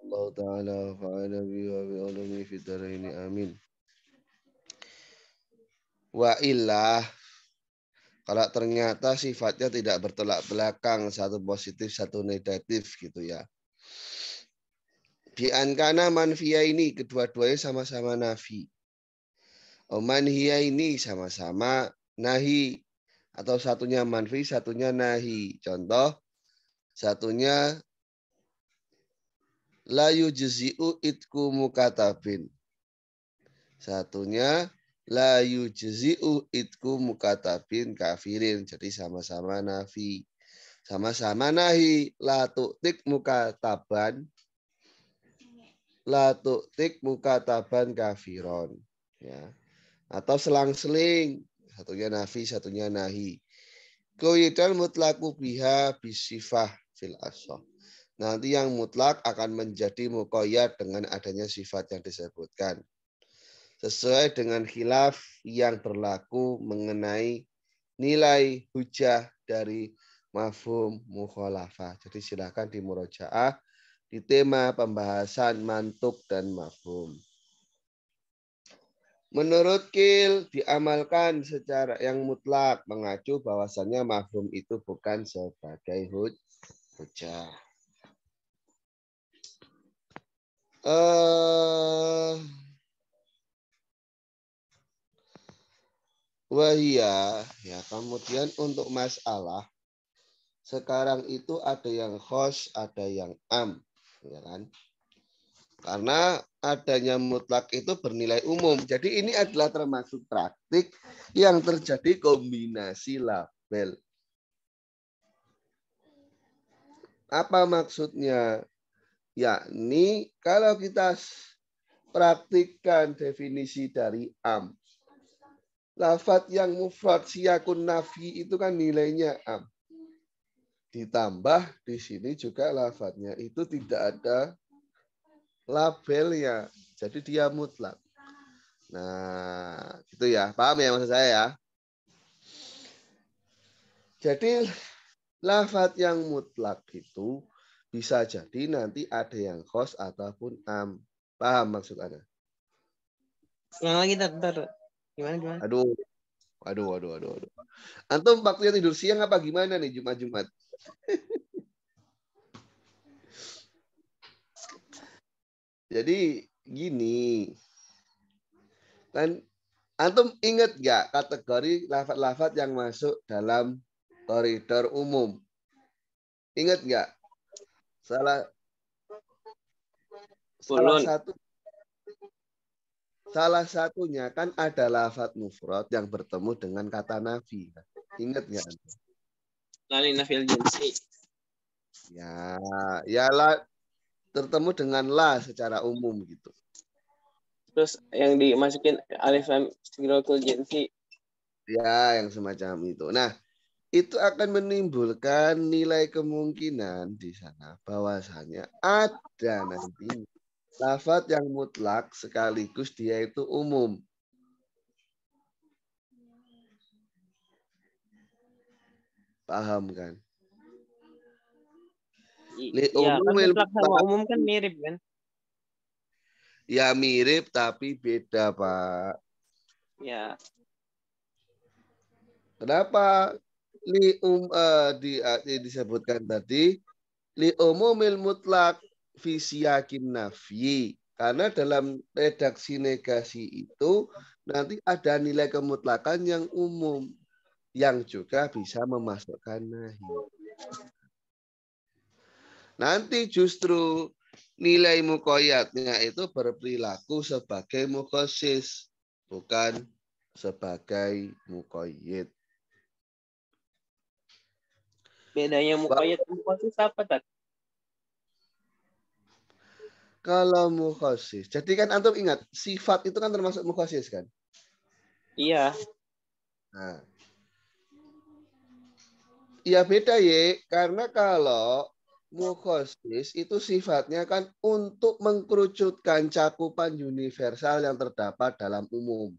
Allah Ta'ala wa fa'ala bi wa fi ini amin. Wa illah kalau ternyata sifatnya tidak bertolak belakang satu positif satu negatif gitu ya. Di ankana manfia ini kedua-duanya sama-sama nafi. Oman oh, hiya ini sama-sama nahi atau satunya manfi satunya nahi. Contoh satunya la yujzi'u itku mukatabin. Satunya la yujzi'u itku mukatabin kafirin. Jadi sama-sama nafi. Sama-sama nahi la tu'tik mukataban. La tu'tik mukataban kafiron. Ya. Atau selang-seling. Satunya nafi, satunya nahi. Kuyidan mutlaku biha bisifah fil asoh Nanti yang mutlak akan menjadi mukoyat dengan adanya sifat yang disebutkan. Sesuai dengan khilaf yang berlaku mengenai nilai hujah dari mafhum mukhalafah. Jadi silakan di murojaah di tema pembahasan mantuk dan mafhum. Menurut Kil diamalkan secara yang mutlak mengacu bahwasannya mafhum itu bukan sebagai hujah. Eh, Wahia, ya kemudian untuk masalah sekarang itu ada yang khos, ada yang am, ya kan? Karena adanya mutlak itu bernilai umum. Jadi ini adalah termasuk praktik yang terjadi kombinasi label. Apa maksudnya? Yakni kalau kita praktikkan definisi dari am. Lafat yang mufrad siyakun nafi itu kan nilainya am. Ditambah di sini juga lafatnya itu tidak ada labelnya. Jadi dia mutlak. Nah, gitu ya. Paham ya maksud saya ya? Jadi lafat yang mutlak itu bisa jadi nanti ada yang host ataupun am. Paham maksud Anda? Ulang lagi, ntar. Gimana, gimana? Aduh, Aduh, aduh, aduh, aduh. Antum waktunya tidur siang apa gimana nih Jumat-Jumat? Jadi gini. Kan antum inget gak kategori lafat-lafat yang masuk dalam koridor umum? Ingat gak? salah salah satu salah satunya kan ada lafat mufrad yang bertemu dengan kata nafi. Ingat ya Lali nafil jinsi. Ya, ya la, bertemu dengan la secara umum gitu. Terus yang dimasukin alif lam jinsi. Ya, yang semacam itu. Nah, itu akan menimbulkan nilai kemungkinan di sana bahwasanya ada nanti lafat yang mutlak sekaligus dia itu umum. Paham kan? ya, umum, mutlak sama umum kan mirip kan? Ya mirip tapi beda, Pak. Ya. Kenapa? um uh, di, uh, disebutkan tadi umumil mutlak siyakin nafyi karena dalam redaksi negasi itu nanti ada nilai kemutlakan yang umum yang juga bisa memasukkan nahi. Nanti justru nilai mukoyatnya itu berperilaku sebagai mukosis, bukan sebagai mukoyit. Bedanya mukhoyat dan mukhosis apa, Tat? Kalau mukhosis. Jadi kan antum ingat, sifat itu kan termasuk mukhosis kan? Iya. Nah. Ya beda ya, karena kalau mukhosis itu sifatnya kan untuk mengkerucutkan cakupan universal yang terdapat dalam umum.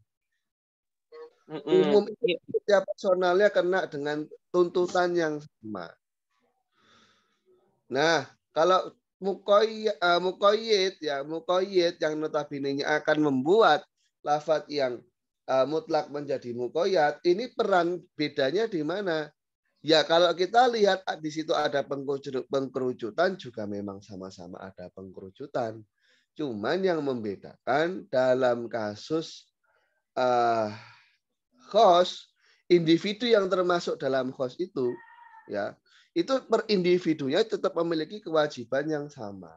Mm -mm. Umum itu iya. setiap personalnya kena dengan tuntutan yang sama. Nah, kalau mukoyit, eh, ya mukoyit yang notabene akan membuat lafat yang eh, mutlak menjadi mukoyat, ini peran bedanya di mana? Ya kalau kita lihat ah, di situ ada pengkerucutan juga memang sama-sama ada pengkerucutan. Cuman yang membedakan dalam kasus uh, khos individu yang termasuk dalam host itu ya itu per individunya tetap memiliki kewajiban yang sama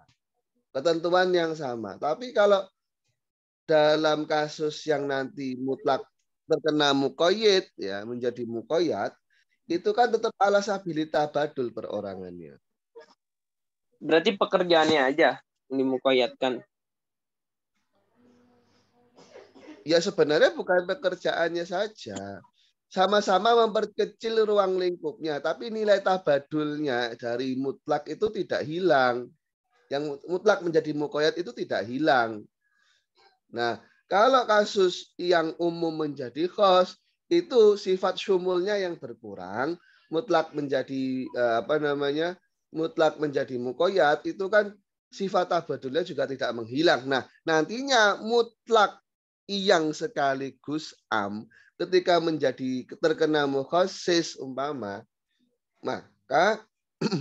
ketentuan yang sama tapi kalau dalam kasus yang nanti mutlak terkena mukoyit ya menjadi mukoyat itu kan tetap alasabilita badul perorangannya berarti pekerjaannya aja yang dimukoyatkan ya sebenarnya bukan pekerjaannya saja sama-sama memperkecil ruang lingkupnya, tapi nilai tabadulnya dari mutlak itu tidak hilang. Yang mutlak menjadi mukoyat itu tidak hilang. Nah, kalau kasus yang umum menjadi kos, itu sifat sumulnya yang berkurang, mutlak menjadi eh, apa namanya? mutlak menjadi mukoyat itu kan sifat tabadulnya juga tidak menghilang. Nah, nantinya mutlak yang sekaligus am ketika menjadi terkena mukhasis umpama maka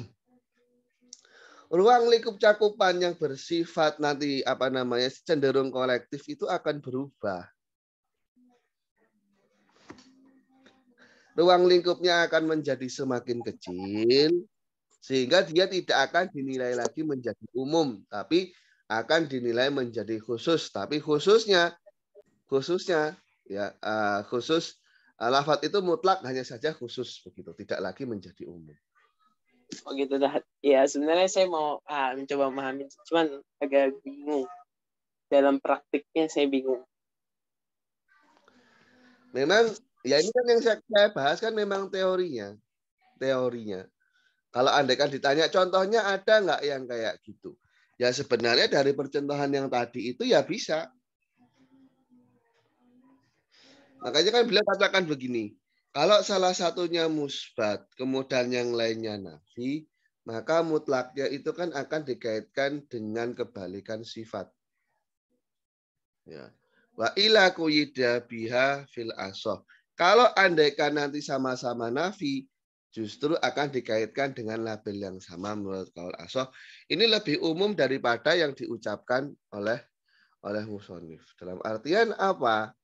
ruang lingkup cakupan yang bersifat nanti apa namanya cenderung kolektif itu akan berubah. Ruang lingkupnya akan menjadi semakin kecil sehingga dia tidak akan dinilai lagi menjadi umum tapi akan dinilai menjadi khusus tapi khususnya khususnya ya uh, khusus uh, eh, lafat itu mutlak hanya saja khusus begitu, tidak lagi menjadi umum. Oh gitu dah. Ya sebenarnya saya mau uh, mencoba memahami, cuman agak bingung dalam praktiknya saya bingung. Memang ya ini kan yang saya, bahas kan memang teorinya, teorinya. Kalau anda kan ditanya contohnya ada nggak yang kayak gitu? Ya sebenarnya dari percontohan yang tadi itu ya bisa. Makanya kan beliau katakan begini, kalau salah satunya musbat, kemudian yang lainnya nafi, maka mutlaknya itu kan akan dikaitkan dengan kebalikan sifat. Ya. Wa ila kuyida biha fil asoh. Kalau andaikan nanti sama-sama nafi, justru akan dikaitkan dengan label yang sama menurut kaul asoh. Ini lebih umum daripada yang diucapkan oleh oleh musonif. Dalam artian apa?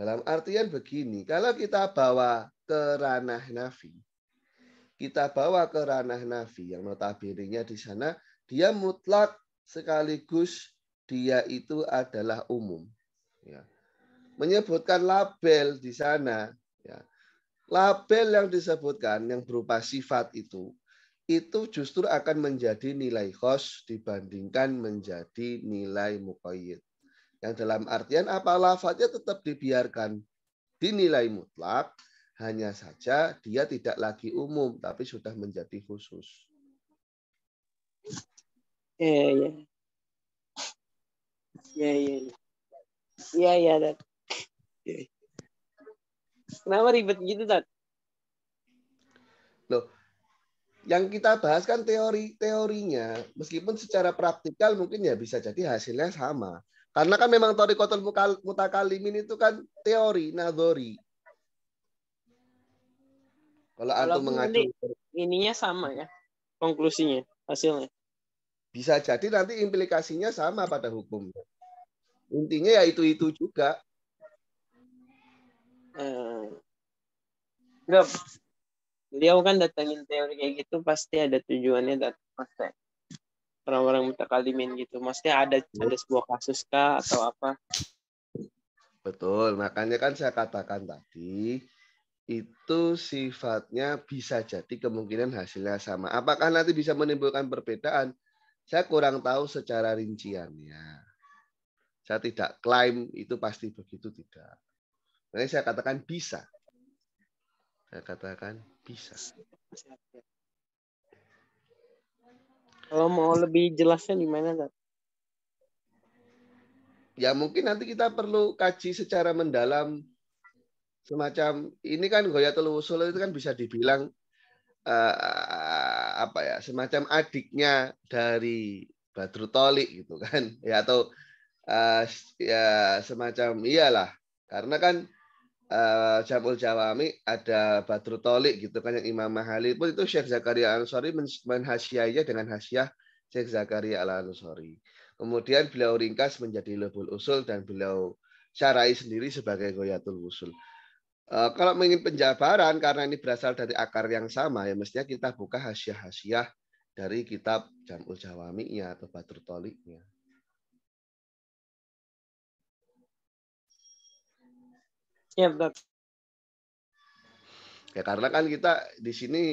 Dalam artian begini, kalau kita bawa ke ranah nafi, kita bawa ke ranah nafi yang notabene-nya di sana, dia mutlak sekaligus dia itu adalah umum. Ya. Menyebutkan label di sana, ya. label yang disebutkan yang berupa sifat itu, itu justru akan menjadi nilai khos dibandingkan menjadi nilai mukoyid. Yang dalam artian apa lafaznya tetap dibiarkan dinilai mutlak, hanya saja dia tidak lagi umum tapi sudah menjadi khusus. Ya, ya. Ya, ya. Ya, ya, dan iya, iya. Kenapa ribet gitu, dan Loh, yang kita bahas kan teori-teorinya, meskipun secara praktikal mungkin ya bisa jadi hasilnya sama. Karena kan memang kotor Mutakalimin itu kan teori, nadori. Kalau antum mengacu ininya sama ya konklusinya, hasilnya. Bisa jadi nanti implikasinya sama pada hukum. Intinya ya itu-itu hmm. juga. Hmm. Beliau kan datangin teori kayak gitu pasti ada tujuannya datang. Pasti orang-orang mutakalimin gitu maksudnya ada iya. ada sebuah kasus kah atau apa betul makanya kan saya katakan tadi itu sifatnya bisa jadi kemungkinan hasilnya sama apakah nanti bisa menimbulkan perbedaan saya kurang tahu secara rinciannya saya tidak klaim itu pasti begitu tidak makanya saya katakan bisa saya katakan bisa kalau mau lebih jelasnya di mana, Ya mungkin nanti kita perlu kaji secara mendalam semacam ini kan goya telu usul itu kan bisa dibilang uh, apa ya semacam adiknya dari Badru Tolik gitu kan ya atau uh, ya semacam iyalah karena kan uh, eh, Jamul Jawami ada Badru Tolik gitu kan yang Imam Mahali pun itu Syekh Zakaria Al Ansori menhasiainya dengan hasiah Syekh Zakaria Al Ansori. Kemudian beliau ringkas menjadi lebul usul dan beliau syarai sendiri sebagai goyatul usul. Uh, eh, kalau ingin penjabaran karena ini berasal dari akar yang sama ya mestinya kita buka hasiah-hasiah dari kitab Jamul Jawaminya atau Badru Toliknya. Ya benar. Ya karena kan kita di sini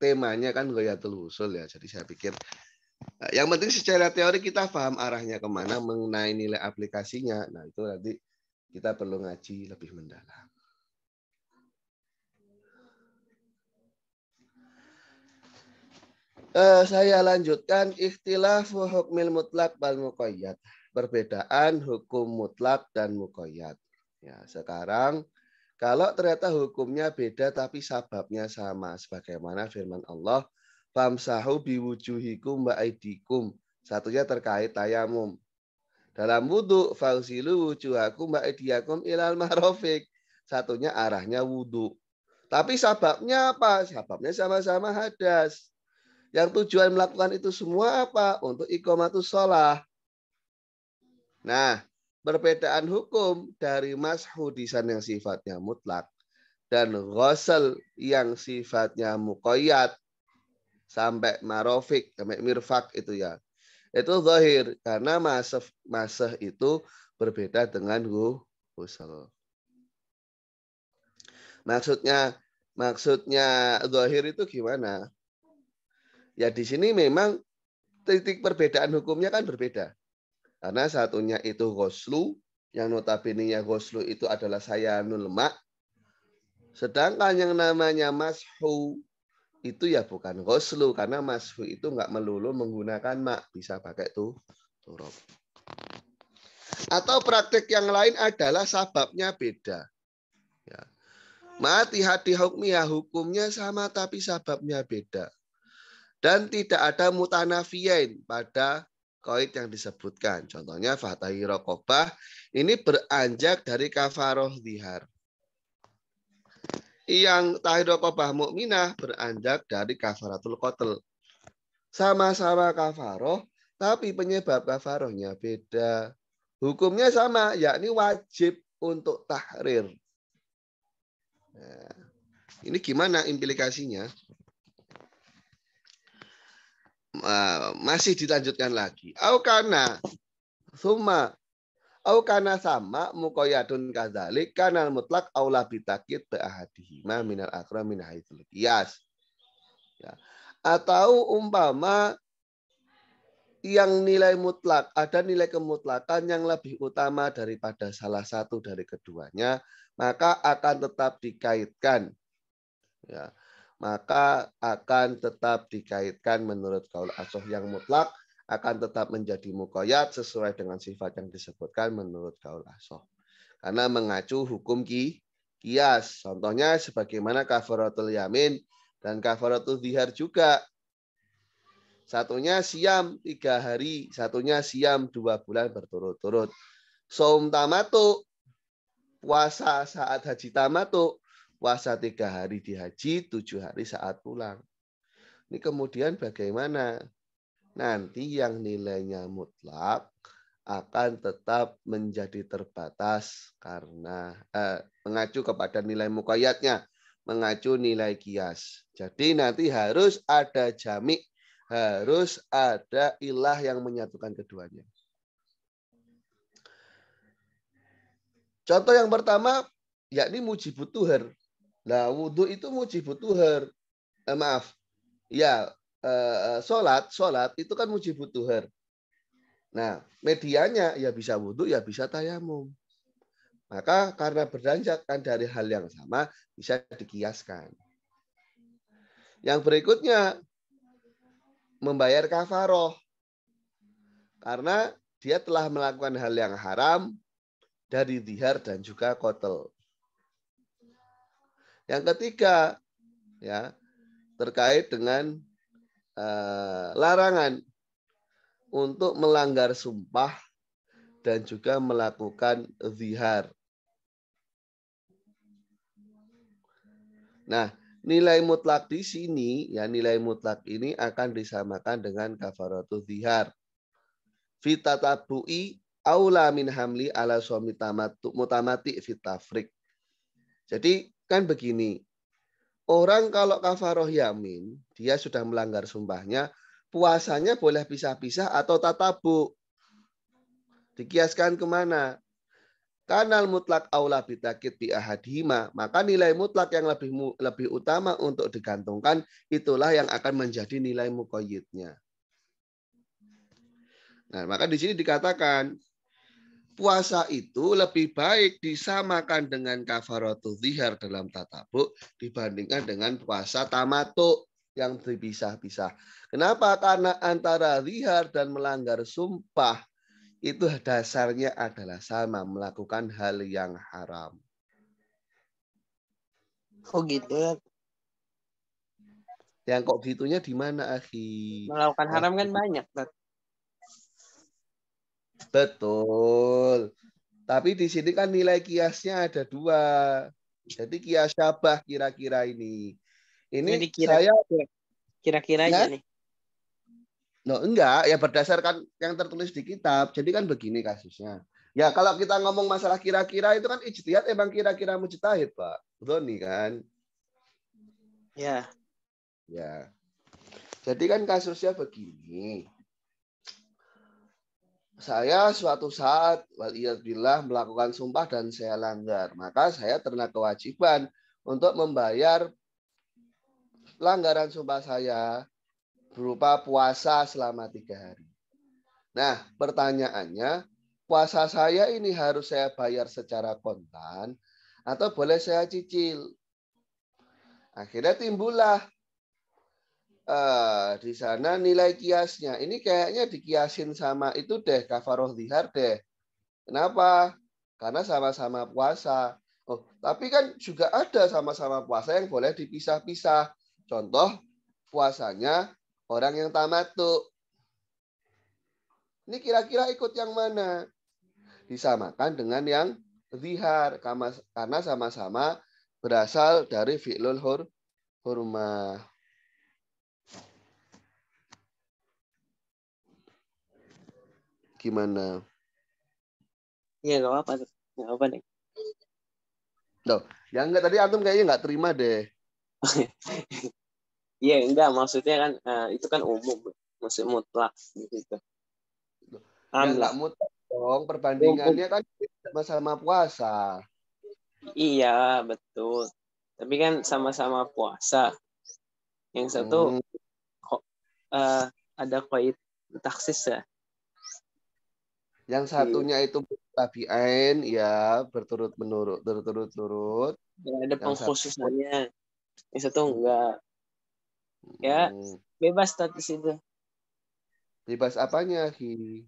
temanya kan goyatul usul ya. Jadi saya pikir eh, yang penting secara teori kita paham arahnya kemana mengenai nilai aplikasinya. Nah itu nanti kita perlu ngaji lebih mendalam. Eh, saya lanjutkan ikhtilaf hukmil mutlak wal mukoyat. Perbedaan hukum mutlak dan mukoyat. Ya, sekarang kalau ternyata hukumnya beda tapi sababnya sama sebagaimana firman Allah famsahu biwujuhikum wa aidikum. Satunya terkait tayamum. Dalam wudhu, fausilu wujuhakum wa ilal marofik. Satunya arahnya wudhu. Tapi sababnya apa? Sababnya sama-sama hadas. Yang tujuan melakukan itu semua apa? Untuk ikomatus sholah. Nah, perbedaan hukum dari mas-hudisan yang sifatnya mutlak dan ghusl yang sifatnya muqayyad sampai marofik sampai mirfak itu ya itu zahir karena masah masah itu berbeda dengan ghusl maksudnya maksudnya zahir itu gimana ya di sini memang titik perbedaan hukumnya kan berbeda karena satunya itu goslu, yang notabene nya goslu itu adalah saya lemak Sedangkan yang namanya mashu itu ya bukan goslu karena mashu itu nggak melulu menggunakan mak, bisa pakai tuh turup Atau praktik yang lain adalah sababnya beda. Ya. Mati hati hukmiyah hukumnya sama tapi sababnya beda. Dan tidak ada mutanafiyain pada koid yang disebutkan. Contohnya fatahi rokobah ini beranjak dari kafaroh dihar. Yang tahir rokobah mukminah beranjak dari kafaratul kotel. Sama-sama kafaroh, tapi penyebab kafarohnya beda. Hukumnya sama, yakni wajib untuk tahrir. Nah, ini gimana implikasinya? Eh, masih dilanjutkan lagi. Au kana summa au kana sama muqayyadun kadzalik kana mutlak aula bitakid ma min minal akram min haitsul qiyas. Ya. Atau umpama yang nilai mutlak, ada nilai kemutlakan yang lebih utama daripada salah satu dari keduanya, maka akan tetap dikaitkan. Ya maka akan tetap dikaitkan menurut kaul asoh yang mutlak akan tetap menjadi mukoyat sesuai dengan sifat yang disebutkan menurut kaul asoh. Karena mengacu hukum ki, kias. Contohnya sebagaimana kafaratul yamin dan kafaratul dihar juga. Satunya siam tiga hari, satunya siam dua bulan berturut-turut. Saum tamatu, puasa saat haji tamatu, puasa tiga hari di haji, tujuh hari saat pulang. Ini kemudian bagaimana? Nanti yang nilainya mutlak akan tetap menjadi terbatas karena eh, mengacu kepada nilai mukayatnya, mengacu nilai kias. Jadi nanti harus ada jamik, harus ada ilah yang menyatukan keduanya. Contoh yang pertama yakni mujibut Nah, wudhu itu mujibu tuhar. Eh, maaf. Ya, eh, eh, sholat, sholat itu kan mujibu tuhar. Nah, medianya ya bisa wudhu, ya bisa tayamum. Maka karena berdanjakan dari hal yang sama, bisa dikiaskan. Yang berikutnya, membayar kafaroh. Karena dia telah melakukan hal yang haram dari dihar dan juga kotel. Yang ketiga, ya terkait dengan uh, larangan untuk melanggar sumpah dan juga melakukan zihar. Nah, nilai mutlak di sini ya nilai mutlak ini akan disamakan dengan kafaratu zihar. Fitatabu'i aula min hamli ala suami mutamati fitafrik. Jadi Kan begini, orang kalau kafaroh yamin, dia sudah melanggar sumpahnya, puasanya boleh pisah-pisah atau tatabu. Dikiaskan kemana? Kanal mutlak aula bitakit bi ahadhima, maka nilai mutlak yang lebih lebih utama untuk digantungkan itulah yang akan menjadi nilai mukoyitnya. Nah, maka di sini dikatakan puasa itu lebih baik disamakan dengan kafaratul zihar dalam tatabuk dibandingkan dengan puasa tamatu yang terpisah pisah Kenapa? Karena antara zihar dan melanggar sumpah itu dasarnya adalah sama, melakukan hal yang haram. Oh gitu ya. Yang kok gitunya di mana, Akhi? Melakukan haram kan banyak, Betul. Tapi di sini kan nilai kiasnya ada dua. Jadi kias syabah kira-kira ini. Ini Jadi kira, saya kira-kira ya? ini. No, enggak, ya berdasarkan yang tertulis di kitab. Jadi kan begini kasusnya. Ya kalau kita ngomong masalah kira-kira itu kan ijtihad emang kira-kira mujtahid, Pak. Roni kan? Ya. Ya. Jadi kan kasusnya begini saya suatu saat waliyadillah melakukan sumpah dan saya langgar, maka saya terkena kewajiban untuk membayar pelanggaran sumpah saya berupa puasa selama tiga hari. Nah, pertanyaannya, puasa saya ini harus saya bayar secara kontan atau boleh saya cicil? Akhirnya timbullah uh, di sana nilai kiasnya. Ini kayaknya dikiasin sama itu deh, kafaroh dihar deh. Kenapa? Karena sama-sama puasa. Oh, tapi kan juga ada sama-sama puasa yang boleh dipisah-pisah. Contoh puasanya orang yang tamat tuh Ini kira-kira ikut yang mana? Disamakan dengan yang zihar karena sama-sama berasal dari fi'lul hur, hurmah. gimana? Iya, nggak apa-apa. Nggak apa-apa, Neng. Loh, ya enggak tadi antum kayaknya nggak terima deh. Iya, enggak maksudnya kan uh, itu kan umum, maksud mutlak gitu. Ya, enggak mutlak dong, perbandingannya kan sama-sama puasa. Iya, betul. Tapi kan sama-sama puasa. Yang satu hmm. kok uh, ada koit taksis ya. Yang iya. satunya itu tabiain ya berturut menurut berturut turut. Ya, ada pengkhususannya. Yang satu hmm. enggak. Ya, hmm. bebas status itu. Bebas apanya, Ki?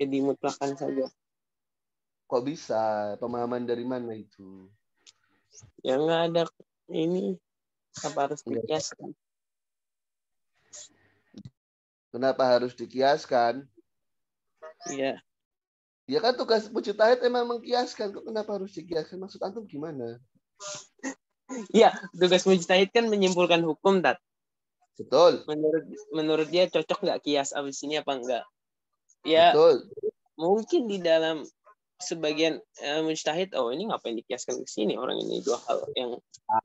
Jadi mutlakan saja. Kok bisa? Pemahaman dari mana itu? Ya enggak ada ini apa harus dikiaskan? Kenapa harus dikiaskan? Iya. Ya kan tugas Mujtahid emang mengkiaskan. Kok kenapa harus dikiaskan? Maksud antum gimana? Iya, tugas Mujtahid kan menyimpulkan hukum, Tat. Betul. Menurut menurut dia cocok nggak kias abis ini apa enggak? Ya. Betul. Mungkin di dalam sebagian eh, uh, mujtahid oh ini ngapain dikiaskan ke sini orang ini dua hal yang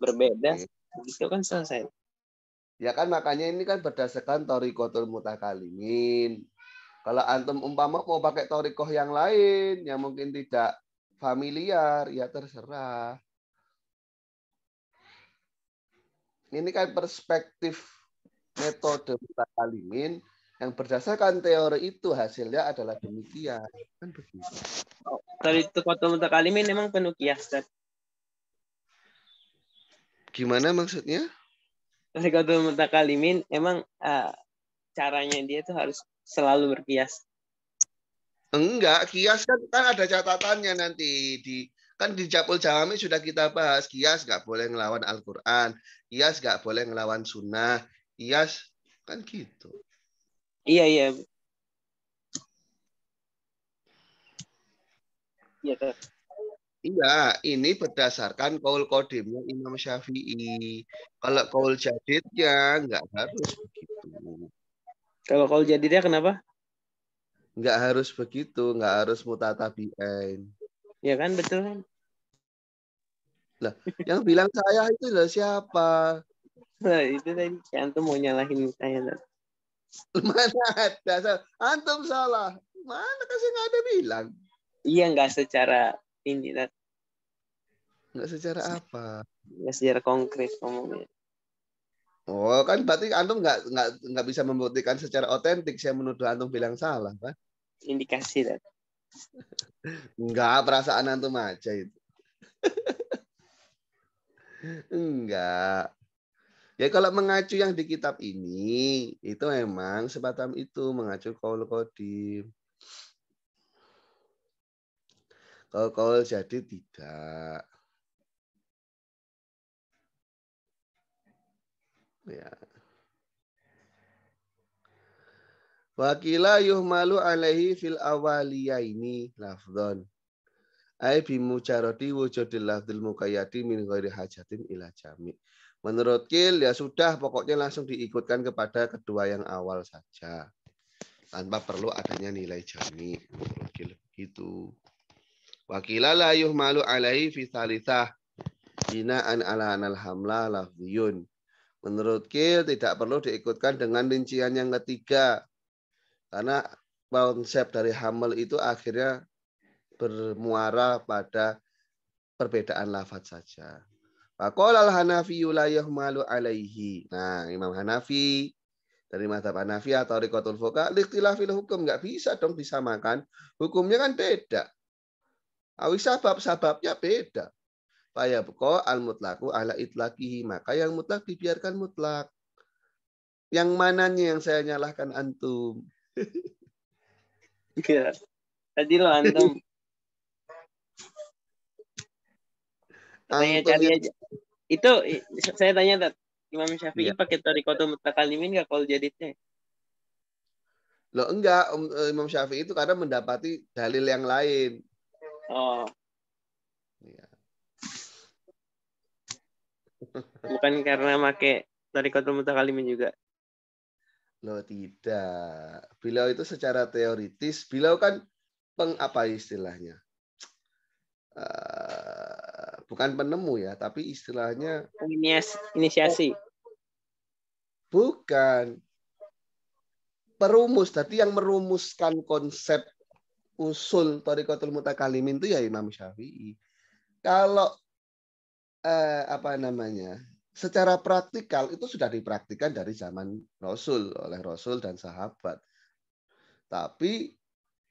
berbeda itu kan selesai. Ya kan makanya ini kan berdasarkan Kotor mutakalimin. Kalau antum umpama mau pakai torikoh yang lain yang mungkin tidak familiar, ya terserah. Ini kan perspektif metode mutakalimin yang berdasarkan teori itu hasilnya adalah demikian. Kan begitu. Oh. itu kota mutakalimin memang penuh kias, Gimana maksudnya? Teori kota mutakalimin emang uh, caranya dia itu harus selalu berkias. Enggak, kias kan, kan ada catatannya nanti di kan di Japul Jawami sudah kita bahas kias nggak boleh ngelawan Al-Qur'an, kias nggak boleh ngelawan sunnah, kias kan gitu. Iya, iya. Iya, Iya, ini berdasarkan kaul kodimnya Imam Syafi'i. Kalau kaul jadidnya nggak harus begitu. Kalau jadi dia kenapa? Nggak harus begitu, nggak harus mutatabiain. Ya kan, betul kan? Lah, yang bilang saya itu loh siapa? Nah, itu tadi antum mau nyalahin saya. Loh. Mana ada antum salah. Mana kasih nggak ada bilang. Iya, nggak secara ini. lah. Nggak secara apa? Nggak secara konkret ngomongnya. Oh kan berarti antum nggak nggak nggak bisa membuktikan secara otentik saya menuduh antum bilang salah pak? Indikasi lah. Enggak perasaan antum aja itu. Enggak. Ya kalau mengacu yang di kitab ini itu memang sebatam itu mengacu kaul kodim. Kalau kaul jadi tidak. Ya. Wakila yuhmalu alaihi fil lafzon. lafdhon. Ai caroti wujudil lafdil kayati min ghairi hajatin ila jami. Menurut Kil ya sudah pokoknya langsung diikutkan kepada kedua yang awal saja. Tanpa perlu adanya nilai jami. Menurut Kil begitu. Wakila la yuhmalu alaihi fi thalithah. Bina'an ala anal hamla lafziyun. Menurut Kiel tidak perlu diikutkan dengan rincian yang ketiga. Karena konsep dari Hamel itu akhirnya bermuara pada perbedaan lafaz saja. Faqala al-Hanafi yulayuh malu alaihi. Nah, Imam Hanafi dari Madhab Hanafi atau Rikotul liktilah fil hukum nggak bisa dong disamakan. Hukumnya kan beda. Awis sabab sababnya beda. Fayabqa al-mutlaku ala itlakihi. Maka yang mutlak dibiarkan mutlak. Yang mananya yang saya nyalahkan antum? Iya. Tadi lo antum. Tanya cari aja. Itu saya tanya Tat. Imam Syafi'i ya. pakai mutlak alimin gak kalau jadidnya? Loh enggak, Imam Syafi'i itu karena mendapati dalil yang lain. Oh. Bukan karena make Tarikatul Mutakalimin juga. Lo tidak. Beliau itu secara teoritis, beliau kan peng apa istilahnya? Uh, bukan penemu ya, tapi istilahnya Inias, inisiasi. Bukan perumus. Tadi yang merumuskan konsep usul tariqatul Mutakalimin itu ya Imam Syafi'i. Kalau eh, apa namanya secara praktikal itu sudah dipraktikkan dari zaman Rasul oleh Rasul dan sahabat. Tapi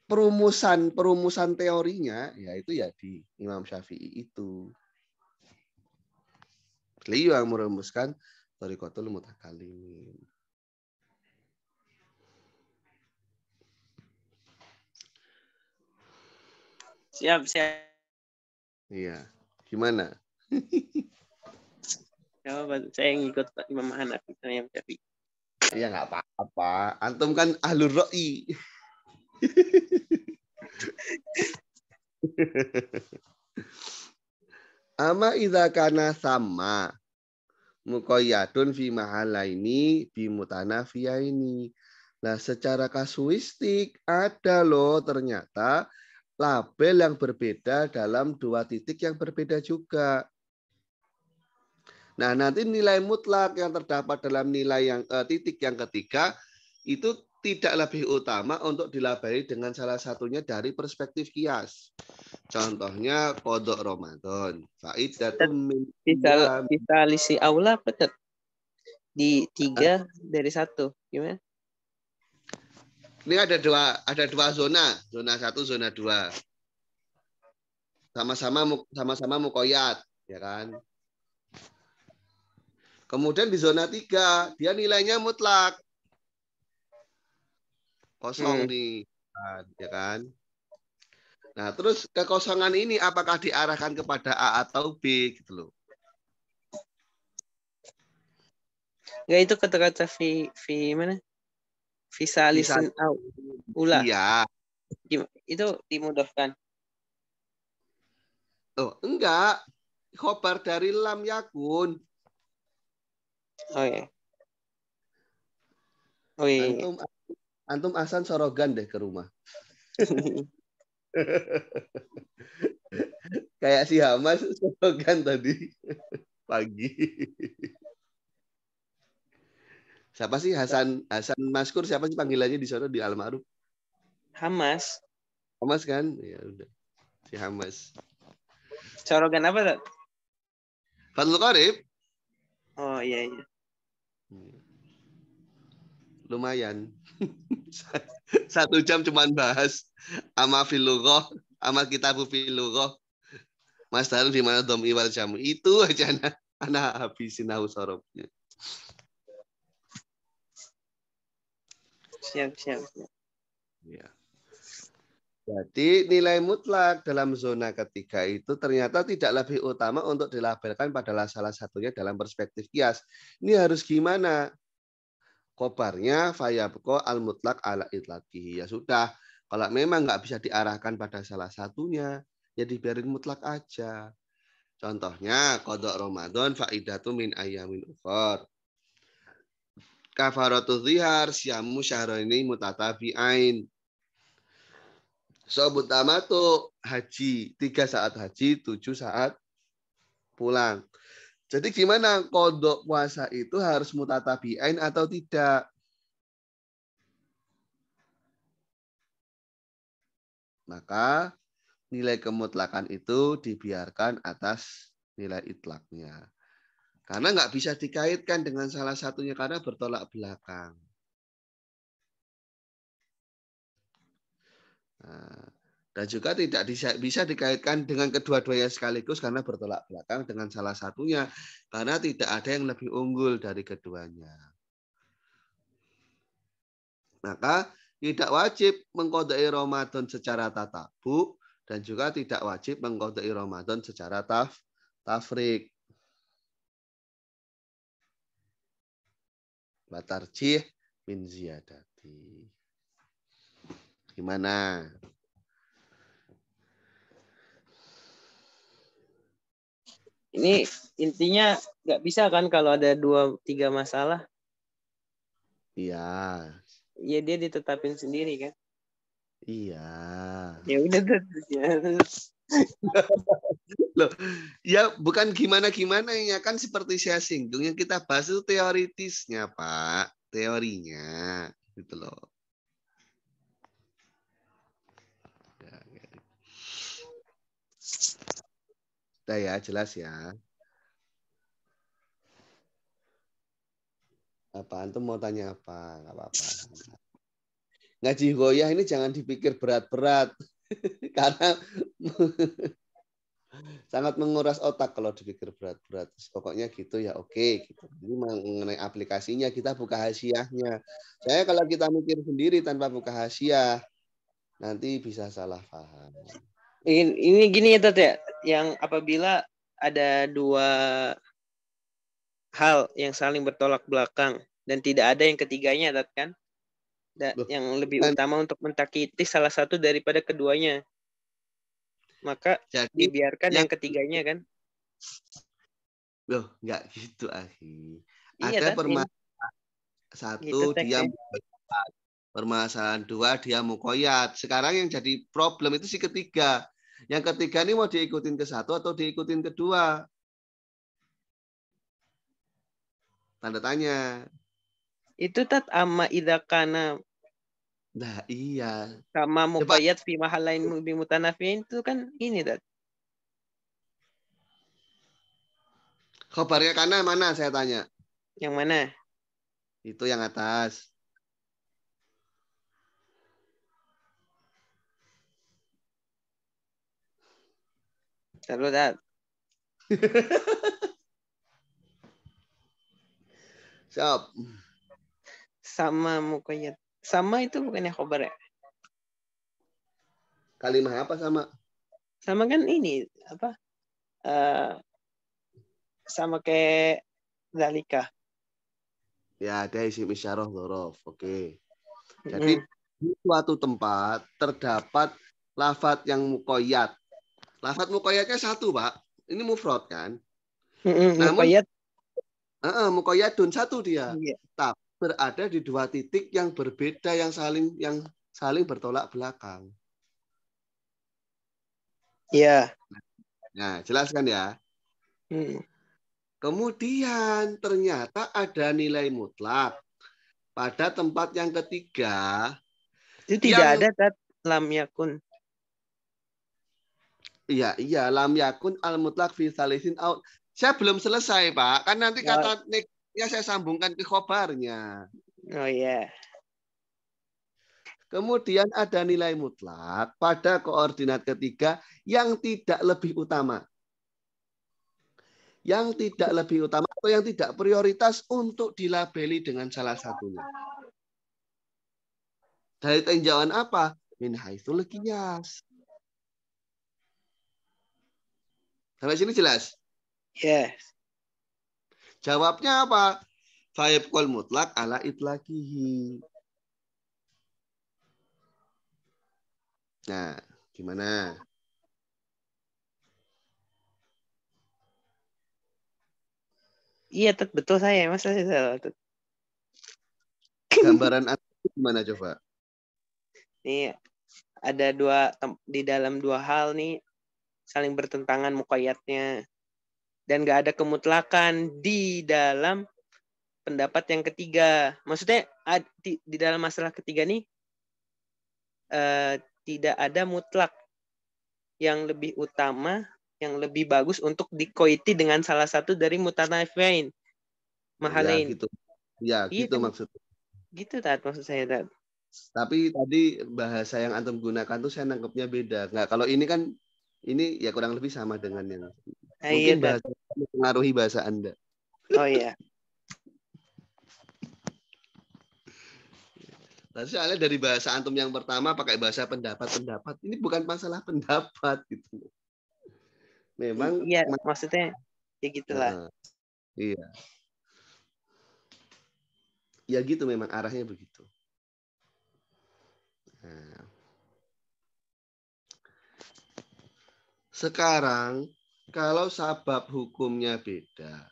perumusan perumusan teorinya yaitu ya di Imam Syafi'i itu. Beliau yang merumuskan Torikotul Mutakalimin. Siap, siap. Iya. Gimana? Jawaban ya, saya yang ikut Pak Imam Hanafi sama Imam Syafi'i. Iya enggak apa-apa. Antum kan ahlur ra'i. Ama idza kana sama muqayyadun fi mahalaini bi mutanafiyaini. Nah, secara kasuistik ada loh ternyata label yang berbeda dalam dua titik yang berbeda juga. Nah, nanti nilai mutlak yang terdapat dalam nilai yang uh, titik yang ketiga itu tidak lebih utama untuk dilabeli dengan salah satunya dari perspektif kias. Contohnya kodok Ramadan. Faidatum min bisa bisa lisi aula betul. Di tiga eh? dari satu gimana? Ini ada dua ada dua zona, zona satu, zona dua. Sama-sama sama-sama mukoyat, ya kan? Kemudian di zona 3, dia nilainya mutlak. Kosong hmm. nih, kan, ya kan? Nah, terus kekosongan ini apakah diarahkan kepada A atau B gitu loh. Enggak ya, itu kata-kata V V mana? Visa listen out. Ula. Iya. Itu dimudahkan. Oh, enggak. Khobar dari lam yakun Oh iya. Oh iya. iya. Antum, antum Asan Sorogan deh ke rumah. Kayak si Hamas Sorogan tadi pagi. Siapa sih Hasan Hasan Maskur? Siapa sih panggilannya di sana di almarhum. Hamas. Hamas kan? Ya udah. Si Hamas. Sorogan apa, Tad? Fadlul Qarib. Oh iya iya. Iya. Lumayan. Satu jam cuman bahas ama filugoh, ama kitabu filugoh. Mas Darul di mana dom iwal jamu. Itu aja anak, anak habisin nahu sorobnya. Siap, siap, siap. Ya. Jadi nilai mutlak dalam zona ketiga itu ternyata tidak lebih utama untuk dilabelkan pada salah satunya dalam perspektif kias. Ini harus gimana? Kobarnya fayabko al mutlak ala itlaki. Ya sudah, kalau memang nggak bisa diarahkan pada salah satunya, ya dibiarin mutlak aja. Contohnya, kodok Ramadan faidatu min ayamin ukhor. Kafaratu zihar siamu syahrani mutatabi'ain Sobutama tuh haji. Tiga saat haji, tujuh saat pulang. Jadi gimana kodok puasa itu harus mutatabi'in atau tidak? Maka nilai kemutlakan itu dibiarkan atas nilai itlaknya. Karena nggak bisa dikaitkan dengan salah satunya karena bertolak belakang. Nah, dan juga tidak bisa dikaitkan dengan kedua-duanya sekaligus karena bertolak belakang dengan salah satunya karena tidak ada yang lebih unggul dari keduanya. Maka tidak wajib mengkodai Ramadan secara tatabu dan juga tidak wajib mengkodai Ramadan secara taf, tafrik. Batarjih min ziyadati. Gimana? Ini intinya nggak bisa kan kalau ada dua tiga masalah. Iya. Iya dia ditetapin sendiri kan. Iya. Ya udah terus ya. Loh, ya bukan gimana-gimana ya kan seperti saya singgung yang kita bahas itu teoritisnya Pak, teorinya gitu loh. Sudah ya, jelas ya. Apa antum mau tanya apa? Enggak apa-apa. Ngaji goyah ini jangan dipikir berat-berat. Karena sangat menguras otak kalau dipikir berat-berat. Pokoknya gitu ya oke. Okay, gitu. Ini mengenai aplikasinya kita buka hasiahnya. Saya kalau kita mikir sendiri tanpa buka hasiah, nanti bisa salah paham ini, gini ya Tat ya yang apabila ada dua hal yang saling bertolak belakang dan tidak ada yang ketiganya Tat kan da, yang lebih utama untuk mentakiti salah satu daripada keduanya. Maka jadi, dibiarkan ya, yang ketiganya kan. Loh, nggak gitu, Ahi. Iya, Ada iya. permasalahan satu gitu, dia ya. Permasalahan dua dia mukoyat. Sekarang yang jadi problem itu si ketiga. Yang ketiga ini mau diikutin ke satu atau diikutin kedua? Tanda tanya. Itu tat amma idakana. Nah iya. Sama mukoyat fi mahalain bimutanafin itu kan ini tat. Khobarnya karena mana saya tanya? Yang mana? Itu yang atas. Salud. Sup. Sama mukanya. Sama itu bukannya khobar ya? Kalimah apa sama? Sama kan ini apa? Uh, sama kayak zalika. Ya, ada isi misyarah dorof. Oke. Okay. Jadi mm -hmm. di suatu tempat terdapat lafat yang mukoyat Lafat mukoyatnya satu, Pak. Ini mufrad kan? Mm-hmm, Namun, mukoyat. Uh, satu dia. Yeah. Tapi berada di dua titik yang berbeda yang saling yang saling bertolak belakang. Iya. Yeah. Nah, jelaskan ya. Mm. Kemudian ternyata ada nilai mutlak pada tempat yang ketiga. Itu tidak yang... ada tat lam yakun. Iya, iya. Lam yakun al mutlak fi salisin out. Saya belum selesai, Pak. Kan nanti kata oh. ya saya sambungkan ke khobarnya. Oh iya. Yeah. Kemudian ada nilai mutlak pada koordinat ketiga yang tidak lebih utama. Yang tidak lebih utama atau yang tidak prioritas untuk dilabeli dengan salah satunya. Dari tinjauan apa? Min haitsul qiyas Sampai sini jelas? Yes. Jawabnya apa? kol mutlak ala itlakihi. Nah, gimana? Iya, tet, betul saya. Mas saya salah. Tet. Gambaran gimana coba? Nih, ada dua di dalam dua hal nih saling bertentangan mukoyatnya dan gak ada kemutlakan di dalam pendapat yang ketiga. Maksudnya di, dalam masalah ketiga nih uh, tidak ada mutlak yang lebih utama, yang lebih bagus untuk dikoiti dengan salah satu dari mutanafain mahalain. Ya gitu, ya, iya gitu, gitu maksudnya. Gitu tat maksud saya tat. Tapi tadi bahasa yang antum gunakan tuh saya nangkepnya beda. Nggak, kalau ini kan ini ya kurang lebih sama dengan yang eh, mungkin iya, bahasa mempengaruhi bahasa Anda. Oh iya. Nah, soalnya dari bahasa antum yang pertama pakai bahasa pendapat-pendapat, ini bukan masalah pendapat gitu. Memang Iya, maksudnya ya gitulah. Uh, iya. Ya gitu memang arahnya begitu. Nah, Sekarang kalau sabab hukumnya beda.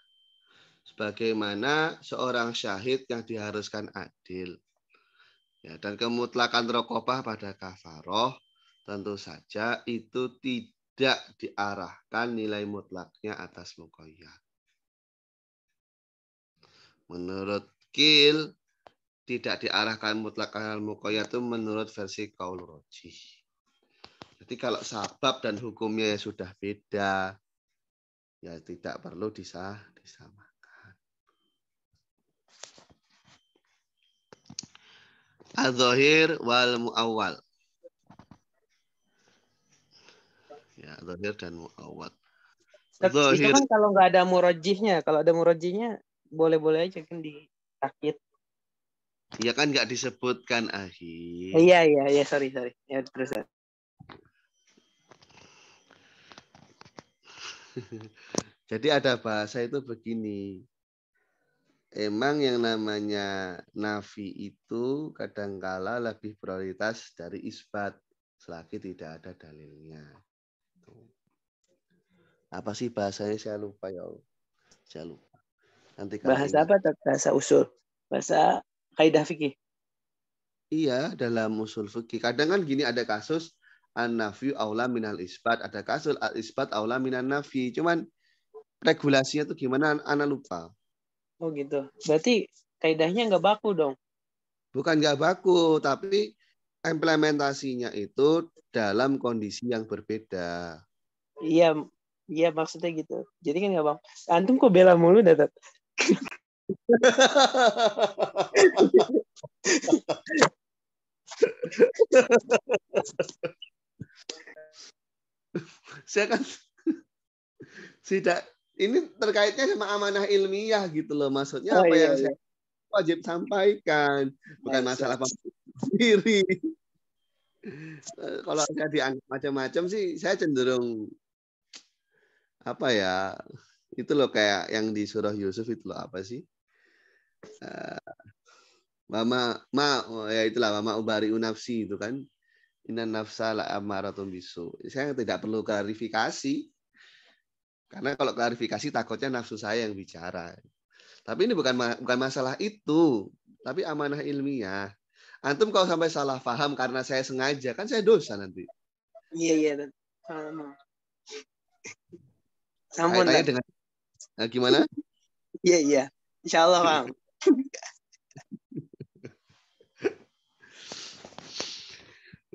Sebagaimana seorang syahid yang diharuskan adil. Ya, dan kemutlakan rokopah pada kafaroh tentu saja itu tidak diarahkan nilai mutlaknya atas mukoyat. Menurut Kil, tidak diarahkan mutlak al mukoyat itu menurut versi kaul rojih. Jadi kalau sabab dan hukumnya ya sudah beda, ya tidak perlu disah disamakan. al wal Mu'awwal. Ya, Zahir dan Mu'awwal. Zahir. Itu kan kalau nggak ada murojihnya. Kalau ada murojihnya, boleh-boleh aja kan di sakit. Ya kan nggak disebutkan akhir. Iya, iya, iya. Sorry, sorry. Ya, terus. Ya. Jadi ada bahasa itu begini. Emang yang namanya nafi itu kadangkala lebih prioritas dari isbat selagi tidak ada dalilnya. Apa sih bahasanya saya lupa ya Allah. Saya lupa. Nanti bahasa ini. apa? Bahasa usul. Bahasa kaidah fikih. Iya, dalam usul fikih. Kadang kan gini ada kasus an-nafyu aula minal isbat. Ada kasul al-isbat aula minan nafi. Cuman regulasinya tuh gimana Ana lupa. Oh gitu. Berarti kaidahnya nggak baku dong? Bukan nggak baku, tapi implementasinya itu dalam kondisi yang berbeda. Iya, iya maksudnya gitu. Jadi kan nggak bang, antum kok bela mulu datat. saya kan tidak ini terkaitnya sama amanah ilmiah gitu loh maksudnya oh, apa iya, yang iya. saya wajib sampaikan bukan iya, masalah iya. sendiri eh, kalau saya dianggap macam-macam sih saya cenderung apa ya itu loh kayak yang di surah Yusuf itu loh apa sih eh, mama ma oh, ya itulah mama ubari unafsi itu kan Inna nafsa la amaratun bisu. Saya tidak perlu klarifikasi. Karena kalau klarifikasi takutnya nafsu saya yang bicara. Tapi ini bukan bukan masalah itu, tapi amanah ilmiah. Antum kalau sampai salah paham karena saya sengaja, kan saya dosa nanti. Iya, iya. Sampun. Kaitannya dengan nah, gimana? Iya, iya. Insya Allah, Bang.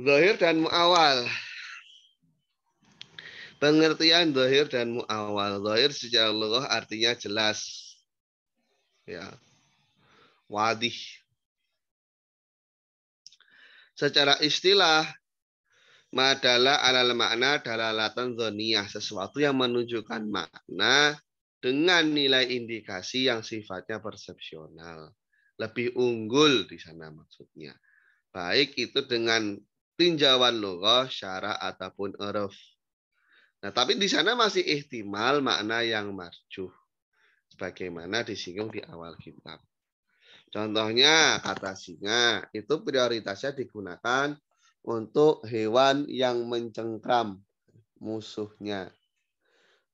Zahir dan muawal. Pengertian zahir dan muawal. Zahir secara Allah artinya jelas. Ya. Wadih. Secara istilah madala alal makna dalalatan zoniah sesuatu yang menunjukkan makna dengan nilai indikasi yang sifatnya persepsional lebih unggul di sana maksudnya baik itu dengan tinjauan logoh, syara ataupun uruf. Nah, tapi di sana masih ihtimal makna yang marjuh. Sebagaimana disinggung di awal kitab. Contohnya kata singa itu prioritasnya digunakan untuk hewan yang mencengkram musuhnya.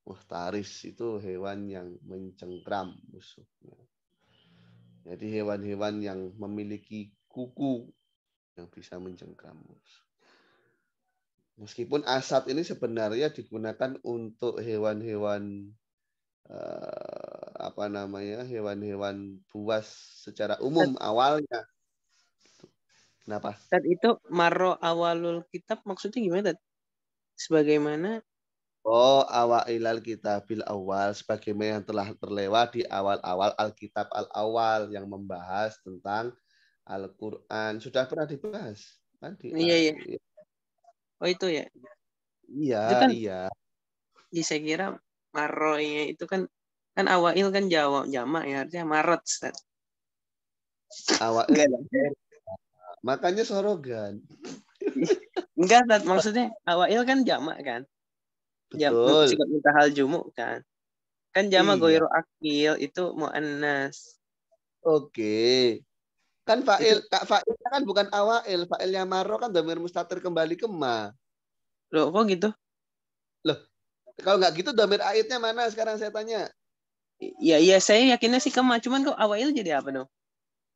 Muhtaris itu hewan yang mencengkram musuhnya. Jadi hewan-hewan yang memiliki kuku yang bisa mencengkram Meskipun asap ini sebenarnya digunakan untuk hewan-hewan eh, apa namanya hewan-hewan buas secara umum dan, awalnya. Kenapa? Dan itu maro awalul kitab maksudnya gimana? Tad? Sebagaimana Oh, awal ilal kitab bil awal sebagaimana yang telah terlewat di awal-awal Alkitab al-awal yang membahas tentang Al-Quran sudah pernah dibahas kan di iya, iya. Oh itu ya. Iya, itu kan, iya. Ya, saya kira maroinya itu kan kan awail kan jawab jama ya artinya marot Ustaz. Awail. Makanya sorogan. Enggak, Tad. maksudnya awail kan jamak kan. Betul. Sikap minta hal jumuk kan. Kan jamak iya. goiro akil itu muannas. Oke. Kan fa'il, kak fa'ilnya kan bukan awail, fa'ilnya maro kan domir mustatir kembali ke ma. Loh, kok gitu? Loh, kalau nggak gitu domir aitnya mana sekarang saya tanya? Iya, iya saya yakinnya sih ke ma, cuman kok awal jadi apa dong?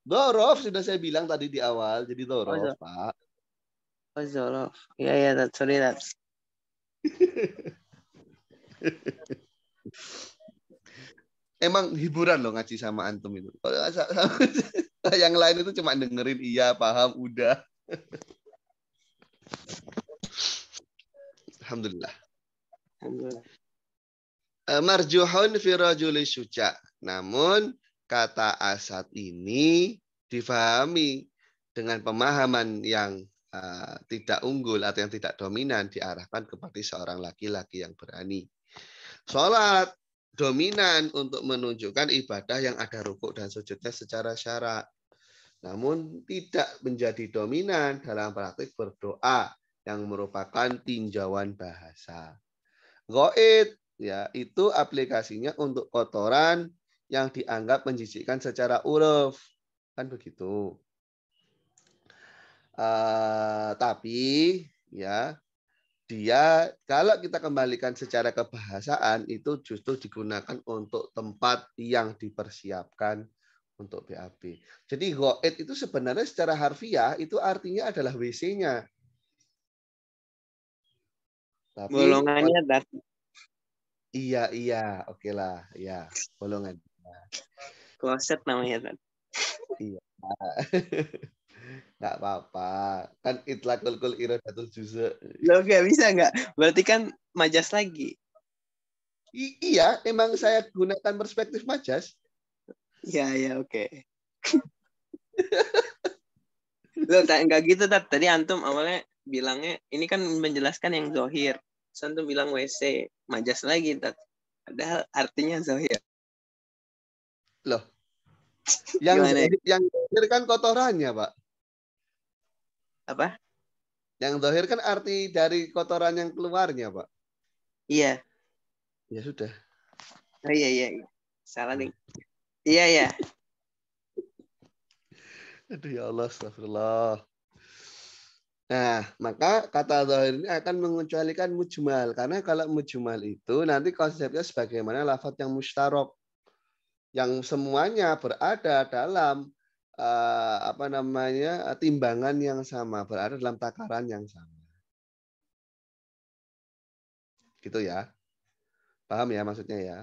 Dorof sudah saya bilang tadi di awal, jadi dorof, oh, Pak. Oh, dorof. Ya, ya, sorry, that. emang hiburan loh ngaji sama antum itu. Oh, yang lain itu cuma dengerin iya paham udah. Alhamdulillah. Alhamdulillah. Eh, marjuhun fi rajuli Namun kata asad ini difahami dengan pemahaman yang uh, tidak unggul atau yang tidak dominan diarahkan kepada seorang laki-laki yang berani. Sholat dominan untuk menunjukkan ibadah yang ada rukuk dan sujudnya secara syarat. Namun tidak menjadi dominan dalam praktik berdoa yang merupakan tinjauan bahasa. Goit ya itu aplikasinya untuk kotoran yang dianggap menjijikkan secara uruf kan begitu. Uh, tapi ya dia kalau kita kembalikan secara kebahasaan itu justru digunakan untuk tempat yang dipersiapkan untuk BAB. Jadi goet itu sebenarnya secara harfiah itu artinya adalah WC-nya. Tapi das. Iya, iya, oke okay lah, ya, Bolongan. Iya. Kloset namanya, Tad. Iya. Nggak apa-apa. Kan itlah kul iradatul juza. Lo gak bisa nggak? Berarti kan majas lagi. I iya, emang saya gunakan perspektif majas. Iya, iya, oke. Okay. Loh, nggak gitu, Tat. Tadi Antum awalnya bilangnya, ini kan menjelaskan yang zohir. Terus Antum bilang WC, majas lagi, Tat. Padahal artinya zohir. Loh, yang Gimana? Ya? yang zohir kan kotorannya, Pak apa? Yang dohir kan arti dari kotoran yang keluarnya, Pak. Iya. Ya sudah. Oh, iya, iya, iya. Salah nih. Hmm. Iya, iya. Aduh ya Allah, astagfirullah. Nah, maka kata zahir ini akan mengecualikan mujmal. Karena kalau mujmal itu nanti konsepnya sebagaimana lafat yang mustarok. Yang semuanya berada dalam uh, apa namanya eh, timbangan yang sama, berada dalam takaran yang sama. Gitu ya. Paham ya maksudnya ya?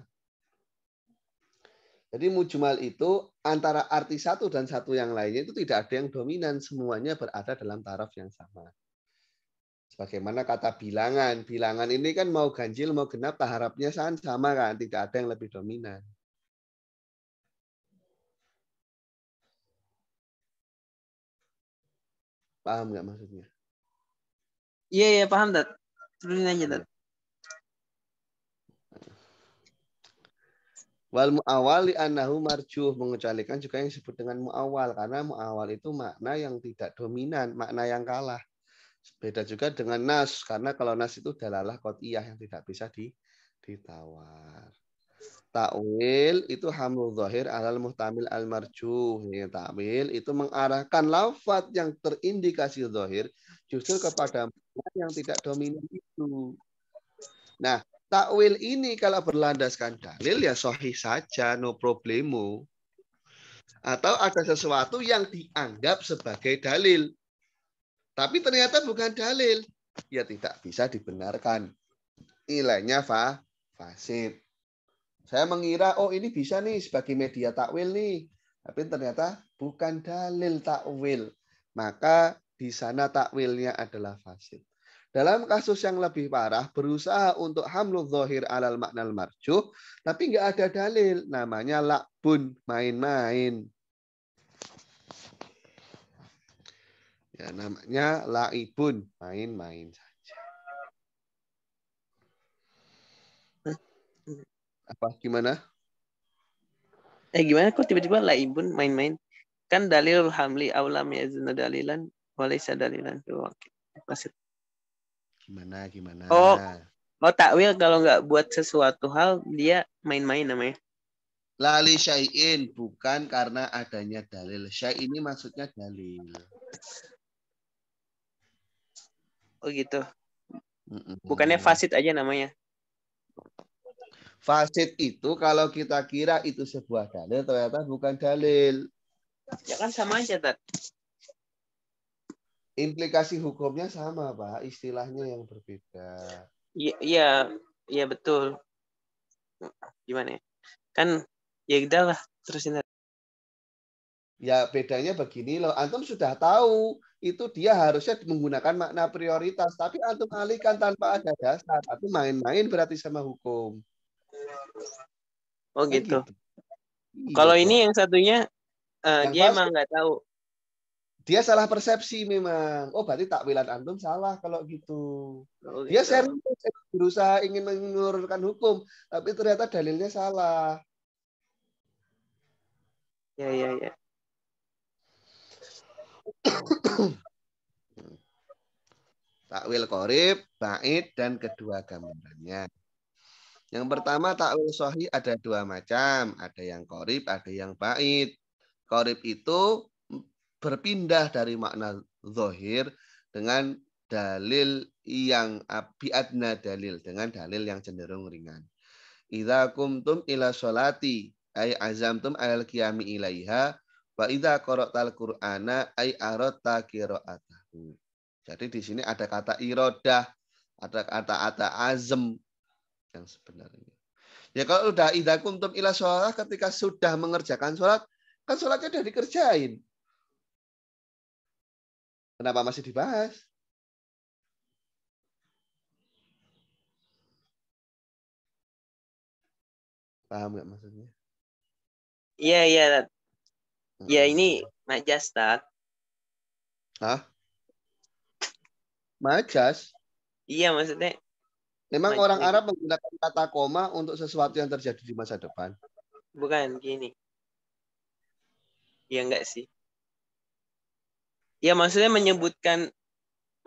Jadi mujmal itu antara arti satu dan satu yang lainnya itu tidak ada yang dominan, semuanya berada dalam taraf yang sama. Bagaimana kata bilangan, bilangan ini kan mau ganjil mau genap taharapnya kan sama kan, tidak ada yang lebih dominan. Paham nggak maksudnya? Iya, iya, paham, Dad. terusin aja, Dad. Wal muawali anahu marjuh. Mengecualikan juga yang disebut dengan mu'awal. Karena mu'awal itu makna yang tidak dominan. Makna yang kalah. Beda juga dengan nas. Karena kalau nas itu dalalah kotiyah yang tidak bisa ditawar. Takwil itu hamlu zahir alal muhtamil al marjuh. Ya, ta'wil itu mengarahkan lafat yang terindikasi zahir justru kepada yang tidak dominan itu. Nah, takwil ini kalau berlandaskan dalil ya sahih saja, no problemu Atau ada sesuatu yang dianggap sebagai dalil. Tapi ternyata bukan dalil. Ya tidak bisa dibenarkan. Nilainya fa, fasid. Saya mengira, oh ini bisa nih sebagai media takwil nih. Tapi ternyata bukan dalil takwil. Maka di sana takwilnya adalah fasid. Dalam kasus yang lebih parah, berusaha untuk hamlul zohir alal maknal marjuh, tapi nggak ada dalil. Namanya lakbun, main-main. Ya, namanya laibun, main-main saja. Apa gimana? Eh gimana kok tiba-tiba laibun main-main? Kan dalil hamli aulam yazna dalilan walaysa dalilan maksud. Gimana gimana? Oh, oh takwil kalau nggak buat sesuatu hal dia main-main namanya. Lali syai'in bukan karena adanya dalil. Syai ini maksudnya dalil. Oh gitu. Bukannya fasid aja namanya. Fasid itu kalau kita kira itu sebuah dalil, ternyata bukan dalil. Ya kan sama aja, Tad. Implikasi hukumnya sama, Pak. Istilahnya yang berbeda. Iya, iya, ya, betul. Gimana ya? Kan ya udah lah, terusin. Ya bedanya begini loh, antum sudah tahu itu dia harusnya menggunakan makna prioritas, tapi antum alihkan tanpa ada dasar, tapi main-main berarti sama hukum. Oh kan gitu. gitu. Iya, kalau ini yang satunya uh, yang dia pas, emang nggak tahu. Dia salah persepsi memang. Oh berarti takwilan antum salah kalau gitu. Oh, gitu. serius berusaha ingin menurunkan hukum, tapi ternyata dalilnya salah. Ya ya ya. Takwil korib, bait dan kedua gambarannya. Yang pertama takwil sohi ada dua macam, ada yang korib, ada yang bait. Korib itu berpindah dari makna zohir dengan dalil yang biadna dalil dengan dalil yang cenderung ringan. Idza kumtum ila sholati ay azamtum alal qiyami ilaiha wa idza qara'tal qur'ana ay aratta qira'atahu. Jadi di sini ada kata irodah, ada kata-kata azam, yang sebenarnya. Ya kalau udah idza kuntum ila sholat, ketika sudah mengerjakan sholat, kan sholatnya sudah dikerjain. Kenapa masih dibahas? Paham nggak maksudnya? Iya, iya. Ya hmm. ini majas, tak Hah? Majas? Iya, maksudnya Memang Mas, orang Arab menggunakan kata koma untuk sesuatu yang terjadi di masa depan? Bukan, gini. Ya enggak sih. Ya maksudnya menyebutkan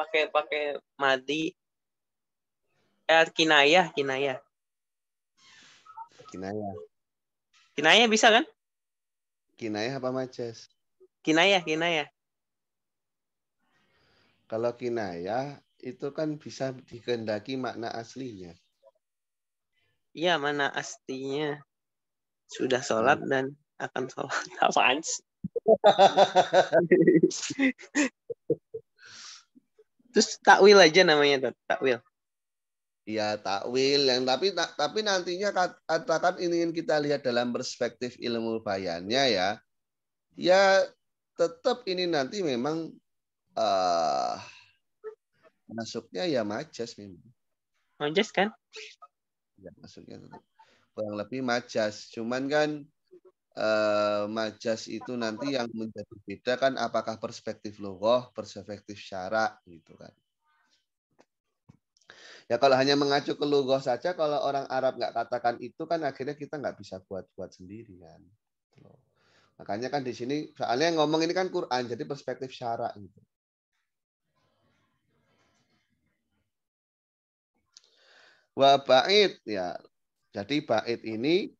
pakai pakai madi eh, kinayah, kinayah. Kinayah. Kinayah bisa kan? Kinayah apa majas? Kinayah, kinayah. Kalau kinayah itu kan bisa dikehendaki makna aslinya. Iya, mana aslinya sudah sholat hmm. dan akan sholat apaan Terus takwil aja namanya tuh, takwil. Iya, takwil yang tapi ta, tapi nantinya katakan ini ingin kita lihat dalam perspektif ilmu bayannya ya. Ya tetap ini nanti memang uh, masuknya ya majas memang. Majas kan? Ya masuknya kurang lebih majas. Cuman kan eh, majas itu nanti yang menjadi beda kan apakah perspektif logoh, perspektif syarak gitu kan. Ya kalau hanya mengacu ke logoh saja, kalau orang Arab nggak katakan itu kan akhirnya kita nggak bisa buat-buat sendiri kan. Gitu Makanya kan di sini soalnya yang ngomong ini kan Quran, jadi perspektif syarak gitu. Wa ba'id ya. Jadi ba'id ini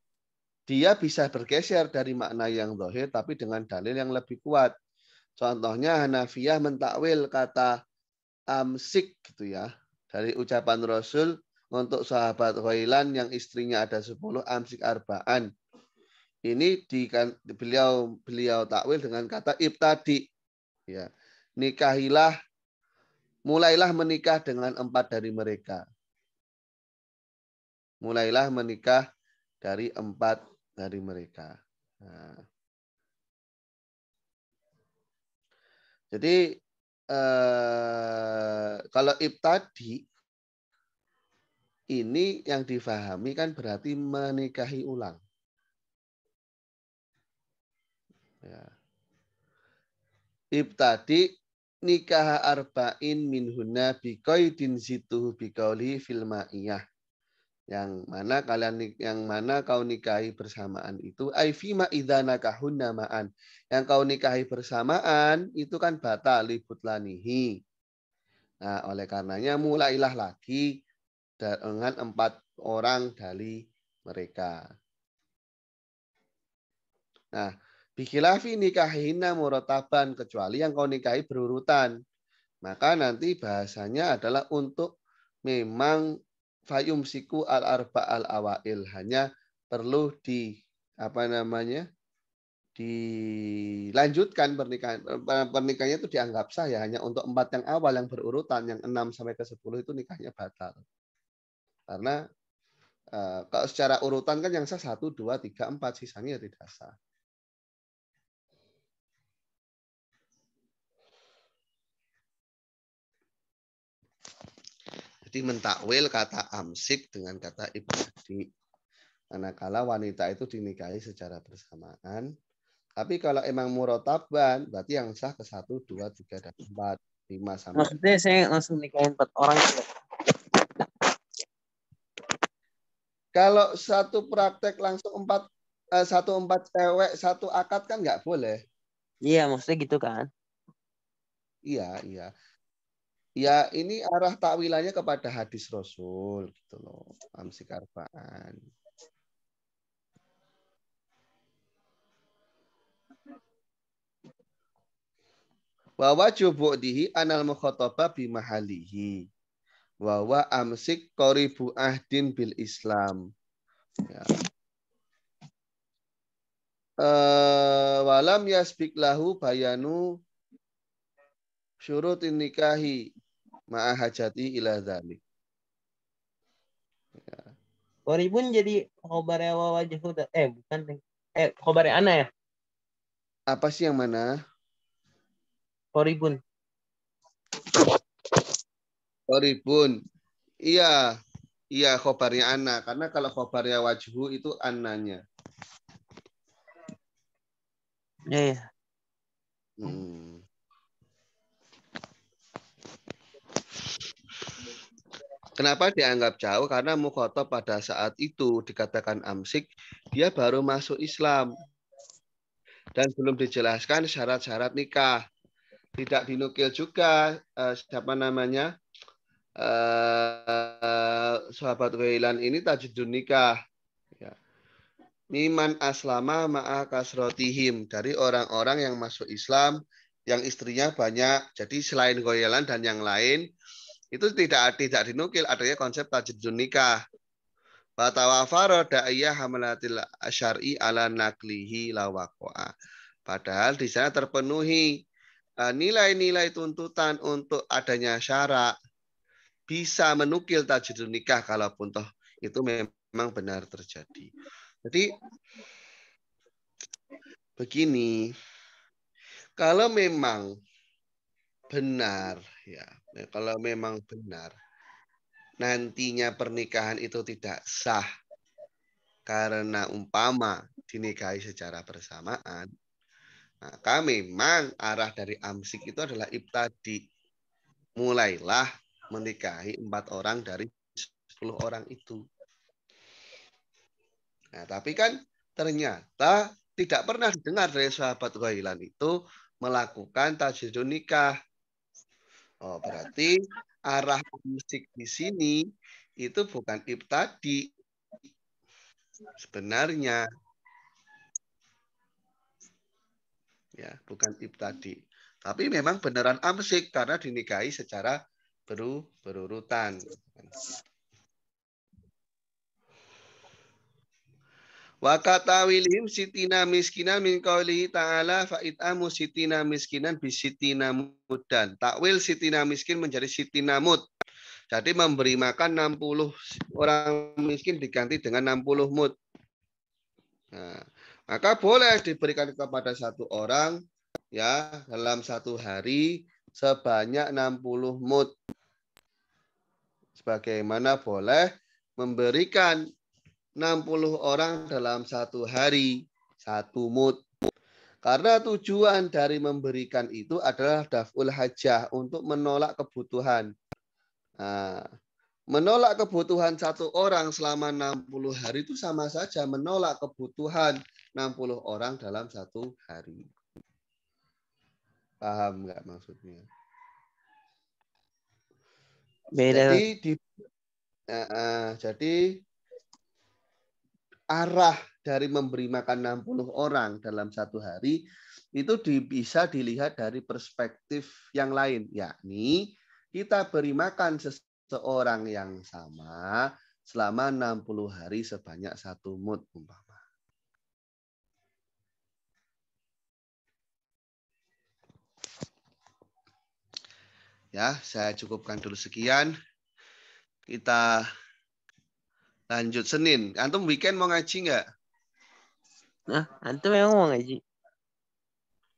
dia bisa bergeser dari makna yang zahir tapi dengan dalil yang lebih kuat. Contohnya Hanafiyah mentakwil kata amsik gitu ya. Dari ucapan Rasul untuk sahabat Khailan yang istrinya ada 10 amsik arbaan. Ini di kan, beliau beliau takwil dengan kata ibtadi ya. Nikahilah mulailah menikah dengan empat dari mereka mulailah menikah dari empat dari mereka. Nah. Jadi eh, kalau ibtadi ini yang difahami kan berarti menikahi ulang. Ya. Ibtadi nikah arba'in minhuna bikoidin zituhu bikauli filma ma'iyah yang mana kalian yang mana kau nikahi bersamaan itu aifima idana kahunna ma'an yang kau nikahi bersamaan itu kan batal libutlanihi nah oleh karenanya mulailah lagi dengan empat orang dari mereka nah bikilafi nikahina murotaban kecuali yang kau nikahi berurutan maka nanti bahasanya adalah untuk memang fayum siku al arba al awail hanya perlu di apa namanya dilanjutkan pernikahan eh, pernikahannya itu dianggap sah ya hanya untuk empat yang awal yang berurutan yang enam sampai ke sepuluh itu nikahnya batal karena eh, kalau secara urutan kan yang sah satu dua tiga empat sisanya tidak sah Jadi mentakwil kata amsik dengan kata ibadi. Manakala wanita itu dinikahi secara bersamaan. Tapi kalau emang murotaban, berarti yang sah ke satu, dua, tiga, dan empat, lima sama. Maksudnya saya langsung nikahin empat orang. Gitu. Kalau satu praktek langsung empat eh, satu empat cewek satu akad kan nggak boleh. Iya maksudnya gitu kan. Iya iya ya ini arah takwilannya kepada hadis Rasul gitu loh. Amsik arba'an. coba dihi anal mukhotobah bimahalihi. bahwa amsik koribu ahdin bil islam. Ya. Uh, walam yasbik lahu bayanu syurut nikahi ma'ahajati ila zalik. Ya. Waribun jadi khobarnya wajah huda. Eh, bukan. Eh, khobarnya ana ya? Apa sih yang mana? Waribun. Waribun. Iya. Iya, khobarnya ana. Karena kalau khobarnya wajhu itu ananya. Iya. iya. Hmm. Kenapa dianggap jauh? Karena Mukhotob pada saat itu dikatakan amsik, dia baru masuk Islam. Dan belum dijelaskan syarat-syarat nikah. Tidak dinukil juga eh, siapa namanya eh, sahabat Wailan ini tajudun nikah. Ya. Miman aslama ma'a kasrotihim. Dari orang-orang yang masuk Islam, yang istrinya banyak. Jadi selain Goyelan dan yang lain, itu tidak tidak dinukil adanya konsep tajdidun nikah. Fatawafaro da'iyah hamalatil syar'i ala naklihi lawakwa. Padahal di sana terpenuhi eh, nilai-nilai tuntutan untuk adanya syarat bisa menukil tajdidun nikah kalaupun toh itu memang benar terjadi. Jadi begini, kalau memang benar ya Nah, kalau memang benar nantinya pernikahan itu tidak sah karena umpama dinikahi secara bersamaan, maka memang arah dari amsik itu adalah ibtadi. Mulailah menikahi empat orang dari sepuluh orang itu. Nah, tapi kan ternyata tidak pernah didengar dari sahabat Ghailan itu melakukan tajidun nikah Oh, berarti arah musik di sini itu bukan ibtadi sebenarnya. Ya, bukan ibtadi. Tapi memang beneran amsik karena dinikahi secara beru berurutan. Wa katawilihim sitina miskinan min qaulihi ta'ala fa'it'amu sitina miskinan bi sitina mudan. Takwil sitina miskin menjadi sitina mud. Jadi memberi makan 60 orang miskin diganti dengan 60 mud. Nah, maka boleh diberikan kepada satu orang ya dalam satu hari sebanyak 60 mud. Sebagaimana boleh memberikan 60 orang dalam satu hari, satu mut Karena tujuan dari memberikan itu adalah daful hajah untuk menolak kebutuhan. Nah, menolak kebutuhan satu orang selama 60 hari itu sama saja menolak kebutuhan 60 orang dalam satu hari. Paham nggak maksudnya? Beda. Jadi di, uh, uh, jadi arah dari memberi makan 60 orang dalam satu hari itu bisa dilihat dari perspektif yang lain, yakni kita beri makan seseorang yang sama selama 60 hari sebanyak satu mut umpama. Ya, saya cukupkan dulu sekian. Kita Lanjut Senin. Antum weekend mau ngaji nggak? Nah, antum emang mau ngaji?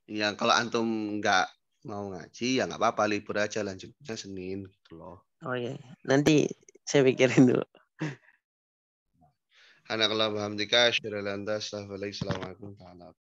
Yang kalau antum nggak mau ngaji ya nggak apa-apa libur aja lanjutnya Senin gitu loh. Oh iya, iya. nanti saya pikirin dulu. Anak Allah, Alhamdulillah, Assalamualaikum warahmatullahi wabarakatuh.